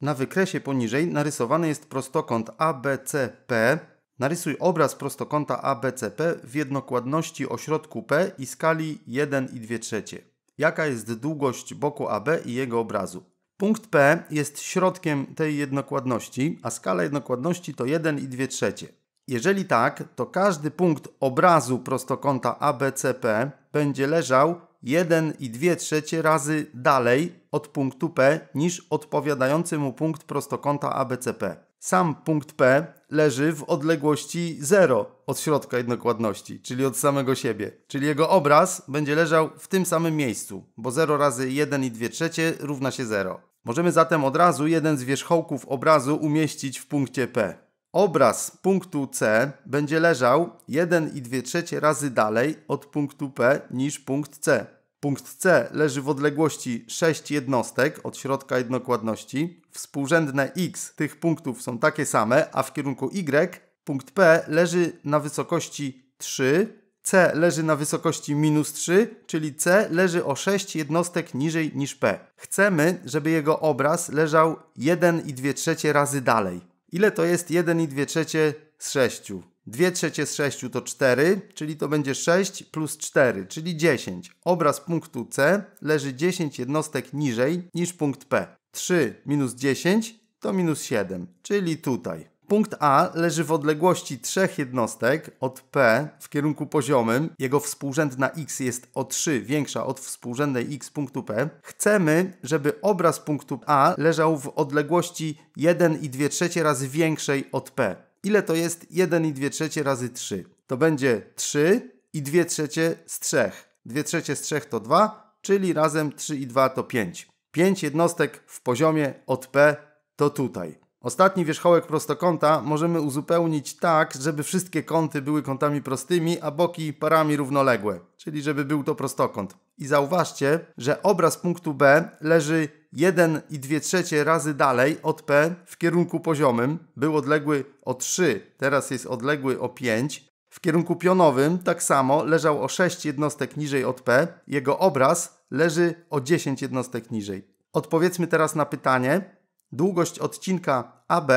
Na wykresie poniżej narysowany jest prostokąt ABCP. Narysuj obraz prostokąta ABCP w jednokładności ośrodku P i skali 1 i 2 trzecie. Jaka jest długość boku AB i jego obrazu? Punkt P jest środkiem tej jednokładności, a skala jednokładności to 1 i 2 trzecie. Jeżeli tak, to każdy punkt obrazu prostokąta ABCP będzie leżał i 2 trzecie razy dalej od punktu P niż odpowiadający mu punkt prostokąta ABCP. Sam punkt P leży w odległości 0 od środka jednokładności, czyli od samego siebie. Czyli jego obraz będzie leżał w tym samym miejscu, bo 0 razy 2 trzecie równa się 0. Możemy zatem od razu jeden z wierzchołków obrazu umieścić w punkcie P. Obraz punktu C będzie leżał 1,2 trzecie razy dalej od punktu P niż punkt C. Punkt C leży w odległości 6 jednostek od środka jednokładności. Współrzędne x tych punktów są takie same, a w kierunku y punkt P leży na wysokości 3, C leży na wysokości minus 3, czyli C leży o 6 jednostek niżej niż P. Chcemy, żeby jego obraz leżał 1,2 trzecie razy dalej. Ile to jest 1 i 2 trzecie z 6? 2 trzecie z 6 to 4, czyli to będzie 6 plus 4, czyli 10. Obraz punktu C leży 10 jednostek niżej niż punkt P. 3 minus 10 to minus 7, czyli tutaj. Punkt A leży w odległości trzech jednostek od P w kierunku poziomym. Jego współrzędna x jest o 3 większa od współrzędnej x punktu P. Chcemy, żeby obraz punktu A leżał w odległości 1 i 2 trzecie razy większej od P. Ile to jest 1 i 2 trzecie razy 3? To będzie 3 i 2 trzecie z 3. 2 trzecie z 3 to 2, czyli razem 3 i 2 to 5. 5 jednostek w poziomie od P to tutaj. Ostatni wierzchołek prostokąta możemy uzupełnić tak, żeby wszystkie kąty były kątami prostymi, a boki parami równoległe, czyli żeby był to prostokąt. I zauważcie, że obraz punktu B leży 1 i 2 trzecie razy dalej od P w kierunku poziomym. Był odległy o 3, teraz jest odległy o 5. W kierunku pionowym tak samo leżał o 6 jednostek niżej od P. Jego obraz leży o 10 jednostek niżej. Odpowiedzmy teraz na pytanie, Długość odcinka AB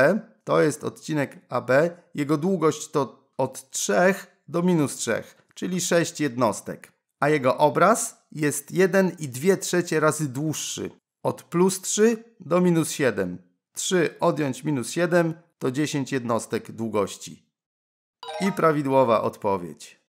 to jest odcinek AB. Jego długość to od 3 do minus 3, czyli 6 jednostek. A jego obraz jest 1 i 2 trzecie razy dłuższy. Od plus 3 do minus 7. 3 odjąć minus 7 to 10 jednostek długości. I prawidłowa odpowiedź.